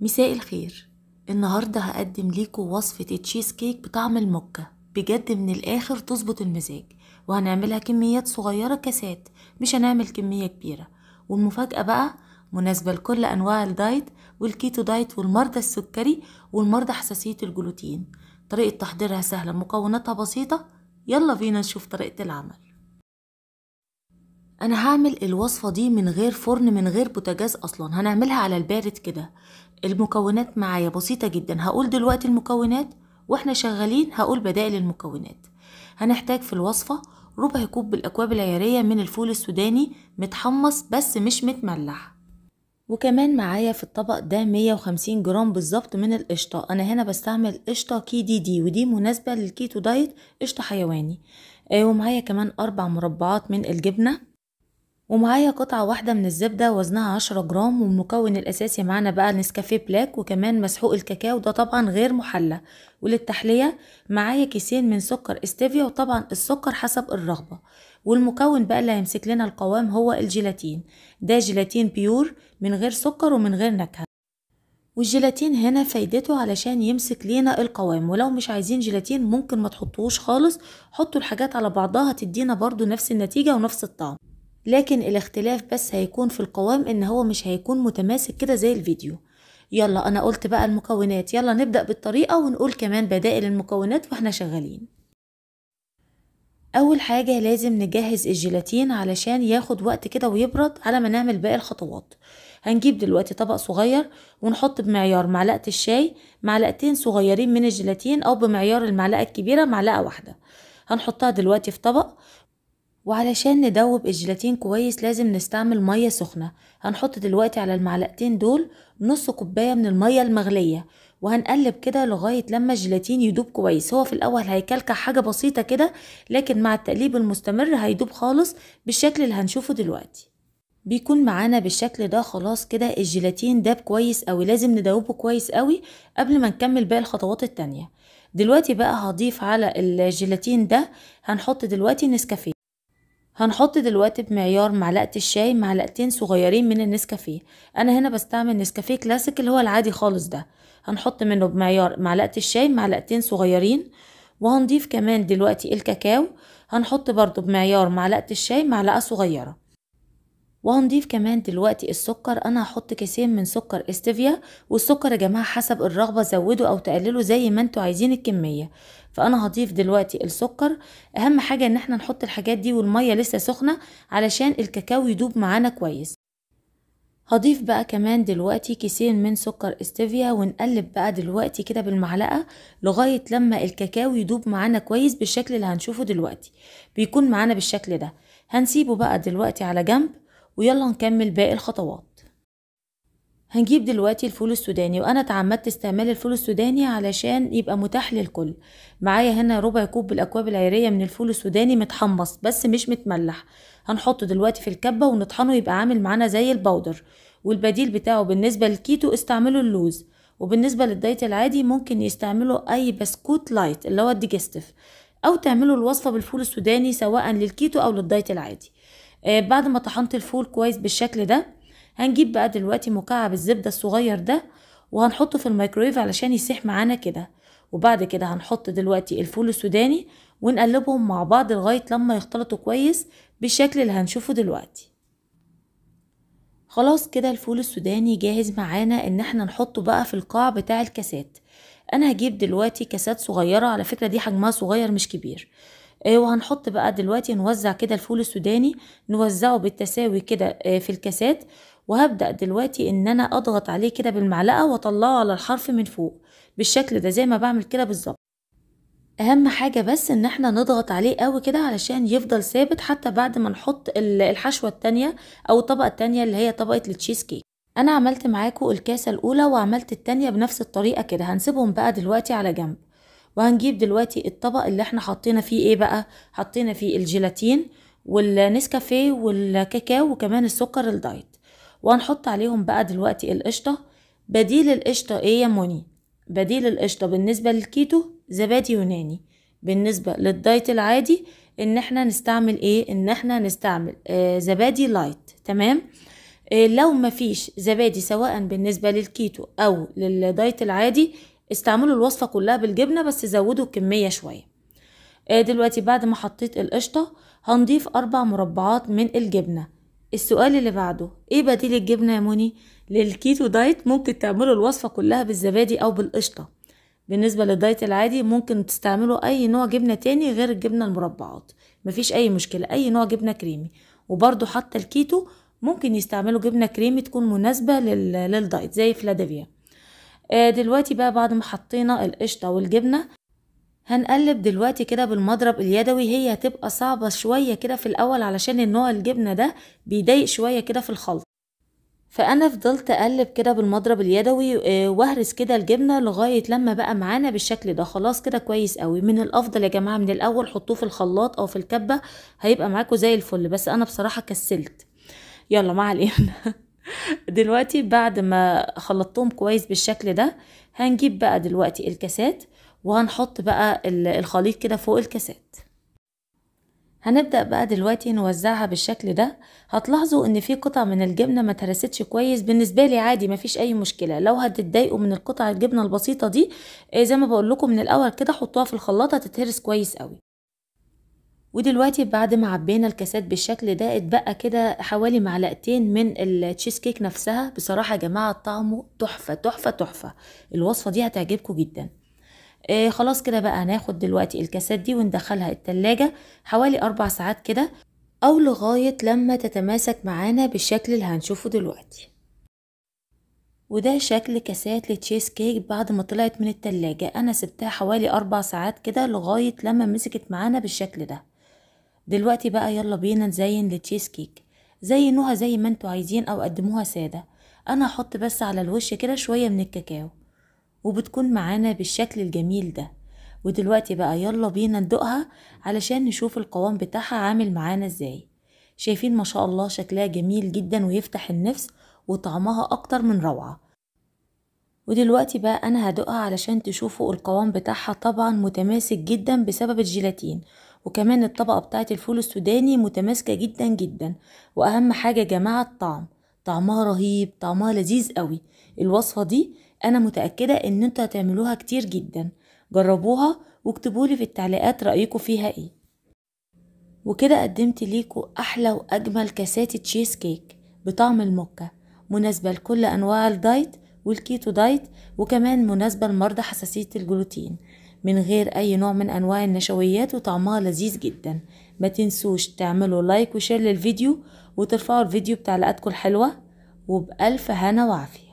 مساء الخير النهاردة هقدم ليكو وصفة التشيز كيك بطعم المكة بجد من الآخر تظبط المزاج وهنعملها كميات صغيرة كاسات مش هنعمل كمية كبيرة والمفاجأة بقى مناسبة لكل أنواع الدايت والكيتو دايت والمرضى السكري والمرضى حساسية الجلوتين طريقة تحضيرها سهلة مكوناتها بسيطة يلا بينا نشوف طريقة العمل انا هعمل الوصفه دي من غير فرن من غير بوتاجاز اصلا هنعملها على البارد كده المكونات معايا بسيطة جدا هقول دلوقتي المكونات واحنا شغالين هقول بدائل المكونات هنحتاج في الوصفة ربع كوب بالأكواب العيارية من الفول السوداني متحمص بس مش متملح وكمان معايا في الطبق ده 150 جرام بالظبط من القشطة أنا هنا بستعمل قشطة كي دي دي ودي مناسبة للكيتو دايت قشطة حيواني آه، ومعايا كمان أربع مربعات من الجبنة ومعايا قطعة واحدة من الزبدة وزنها عشرة جرام والمكون الأساسي معانا بقى نسكافيه بلاك وكمان مسحوق الكاكاو ده طبعا غير محلى وللتحلية معايا كيسين من سكر استيفيا وطبعا السكر حسب الرغبة والمكون بقى اللي هيمسك لنا القوام هو الجيلاتين ده جيلاتين بيور من غير سكر ومن غير نكهة والجيلاتين هنا فايدته علشان يمسك لينا القوام ولو مش عايزين جيلاتين ممكن ما تحطوش خالص حطوا الحاجات على بعضها تدينا برضو نفس النتيجة ونفس الطعم لكن الاختلاف بس هيكون في القوام ان هو مش هيكون متماسك كده زي الفيديو يلا انا قلت بقى المكونات يلا نبدأ بالطريقة ونقول كمان بدائل المكونات واحنا شغالين اول حاجة لازم نجهز الجيلاتين علشان ياخد وقت كده ويبرد على ما نعمل باقي الخطوات هنجيب دلوقتي طبق صغير ونحط بمعيار معلقة الشاي معلقتين صغيرين من الجيلاتين او بمعيار المعلقة الكبيرة معلقة واحدة هنحطها دلوقتي في طبق وعلشان ندوب الجيلاتين كويس لازم نستعمل مية سخنة هنحط دلوقتي على المعلقتين دول نص كوباية من المية المغلية وهنقلب كده لغاية لما الجيلاتين يدوب كويس هو في الأول هيكلكع حاجة بسيطة كده لكن مع التقليب المستمر هيدوب خالص بالشكل اللي هنشوفه دلوقتي بيكون معانا بالشكل ده خلاص كده الجيلاتين داب كويس قوي لازم ندوبه كويس قوي قبل ما نكمل باقي الخطوات التانية دلوقتي بقى هضيف على الجيلاتين ده هنحط دلوقتي نسكافيه هنحط دلوقتي بمعيار معلقة الشاي معلقتين صغيرين من النسكافيه انا هنا بستعمل نسكافيه كلاسيك اللي هو العادي خالص ده هنحط منه بمعيار معلقة الشاي معلقتين صغيرين وهنضيف كمان دلوقتي الكاكاو هنحط برضو بمعيار معلقة الشاي معلقة صغيرة وهنضيف كمان دلوقتي السكر انا هحط كيسين من سكر استيفيا والسكر يا جماعه حسب الرغبه زودوا او تقللوا زي ما انتوا عايزين الكميه فانا هضيف دلوقتي السكر اهم حاجه ان احنا نحط الحاجات دي والميه لسه سخنه علشان الكاكاو يدوب معانا كويس هضيف بقى كمان دلوقتي كيسين من سكر استيفيا ونقلب بقى دلوقتي كده بالمعلقة لغاية لما الكاكاو يدوب معانا كويس بالشكل اللي هنشوفه دلوقتي بيكون معانا بالشكل ده هنسيبه بقى دلوقتي على جنب ويلا نكمل باقي الخطوات هنجيب دلوقتي الفول السوداني وانا تعمدت استعمال الفول السوداني علشان يبقى متاح للكل معايا هنا ربع كوب بالاكواب العيريه من الفول السوداني متحمص بس مش متملح هنحطه دلوقتي في الكبه ونطحنه يبقى عامل معانا زي البودر والبديل بتاعه بالنسبه للكيتو استعملوا اللوز وبالنسبه للدايت العادي ممكن يستعملوا اي بسكوت لايت اللي هو الديجستيف او تعملوا الوصفه بالفول السوداني سواء للكيتو او للدايت العادي آه، بعد ما طحنت الفول كويس بالشكل ده هنجيب بقى دلوقتي مكعب الزبدة الصغير ده وهنحطه في الميكرويف علشان يسيح معانا كده وبعد كده هنحط دلوقتي الفول السوداني ونقلبهم مع بعض لغاية لما يختلطوا كويس بالشكل اللي هنشوفه دلوقتي خلاص كده الفول السوداني جاهز معانا ان احنا نحطه بقى في القاع بتاع الكاسات انا هجيب دلوقتي كاسات صغيرة على فكرة دي حجمها صغير مش كبير إيه، وهنحط بقى دلوقتي نوزع كده الفول السوداني نوزعه بالتساوي كده إيه، في الكاسات وهبدأ دلوقتي ان انا اضغط عليه كده بالمعلقة واطلعه على الحرف من فوق بالشكل ده زي ما بعمل كده بالظبط اهم حاجة بس ان احنا نضغط عليه قوي كده علشان يفضل ثابت حتى بعد ما نحط الحشوة التانية او الطبقة التانية اللي هي طبقة التشيز كيك انا عملت معاكم الكاسة الاولى وعملت التانية بنفس الطريقة كده هنسيبهم بقى دلوقتي على جنب وهنجيب دلوقتي الطبق اللي احنا حطينا فيه ايه بقى حطينا فيه الجيلاتين والنسكافيه والكاكاو وكمان السكر الدايت وهنحط عليهم بقى دلوقتي القشطه بديل القشطه ايه يا موني بديل القشطه بالنسبه للكيتو زبادي يوناني بالنسبه للدايت العادي ان احنا نستعمل ايه ان احنا نستعمل آه زبادي لايت تمام آه لو مفيش زبادي سواء بالنسبه للكيتو او للدايت العادي استعملوا الوصفة كلها بالجبنة بس زودوا الكمية شوية آه، دلوقتي بعد ما حطيت القشطة هنضيف أربع مربعات من الجبنة السؤال اللي بعده ايه بديل الجبنة يا موني للكيتو دايت ممكن تعملوا الوصفة كلها بالزبادي أو بالقشطة بالنسبة للدايت العادي ممكن تستعملوا أي نوع جبنة تاني غير الجبنة المربعات مفيش أي مشكلة أي نوع جبنة كريمي وبرضو حتى الكيتو ممكن يستعملوا جبنة كريمي تكون مناسبة للدايت زي فلاديفيا آه، دلوقتي بقى بعد ما حطينا القشطة والجبنة هنقلب دلوقتي كده بالمضرب اليدوي هي هتبقى صعبة شوية كده في الأول علشان النوع الجبنة ده بيضايق شوية كده في الخلط فأنا فضلت أقلب كده بالمضرب اليدوي آه، وأهرس كده الجبنة لغاية لما بقى معانا بالشكل ده خلاص كده كويس قوي من الأفضل يا جماعة من الأول حطوه في الخلاط أو في الكبة هيبقى معاكوا زي الفل بس أنا بصراحة كسلت يلا مع الإبنة دلوقتي بعد ما خلطتهم كويس بالشكل ده هنجيب بقى دلوقتي الكاسات وهنحط بقى الخليط كده فوق الكاسات هنبدأ بقى دلوقتي نوزعها بالشكل ده هتلاحظوا ان في قطع من الجبنة ما ترستش كويس بالنسبة لي عادي مفيش اي مشكلة لو هتتضايقوا من القطع الجبنة البسيطة دي إيه، زي ما بقول لكم من الاول كده حطوها في الخلاط هتتهرس كويس قوي ودلوقتي بعد ما عبينا الكاسات بالشكل ده اتبقى كده حوالي معلقتين من التشيز كيك نفسها بصراحة يا جماعة طعمه تحفة تحفة تحفة الوصفة دي هتعجبكم جدا آه خلاص كده بقى هناخد دلوقتي الكاسات دي وندخلها التلاجة حوالي أربع ساعات كده أو لغاية لما تتماسك معانا بالشكل اللي هنشوفه دلوقتي وده شكل كاسات لتشيز كيك بعد ما طلعت من التلاجة أنا سبتها حوالي أربع ساعات كده لغاية لما مسكت معانا بالشكل ده دلوقتي بقى يلا بينا نزين التشيز كيك زينوها زي ما انتوا عايزين او قدموها ساده انا هحط بس على الوش كده شويه من الكاكاو وبتكون معانا بالشكل الجميل ده ودلوقتي بقى يلا بينا ندوقها علشان نشوف القوام بتاعها عامل معانا ازاي شايفين ما شاء الله شكلها جميل جدا ويفتح النفس وطعمها اكتر من روعه ودلوقتي بقى انا هدوقها علشان تشوفوا القوام بتاعها طبعا متماسك جدا بسبب الجيلاتين وكمان الطبقة بتاعت الفول السوداني متماسكة جدا جدا واهم حاجة يا جماعة الطعم طعمها رهيب طعمها لذيذ قوي الوصفة دي انا متأكدة ان انتوا هتعملوها كتير جدا جربوها واكتبولي في التعليقات رأيكم فيها ايه وكده قدمت ليكوا احلى واجمل كاسات تشيز كيك بطعم الموكا مناسبة لكل انواع الدايت والكيتو دايت وكمان مناسبة لمرضى حساسية الجلوتين من غير أي نوع من أنواع النشويات وطعمها لذيذ جدا ما تنسوش تعملوا لايك وشير للفيديو وترفعوا الفيديو بتعليقاتكم الحلوة وبألف هنا وعافية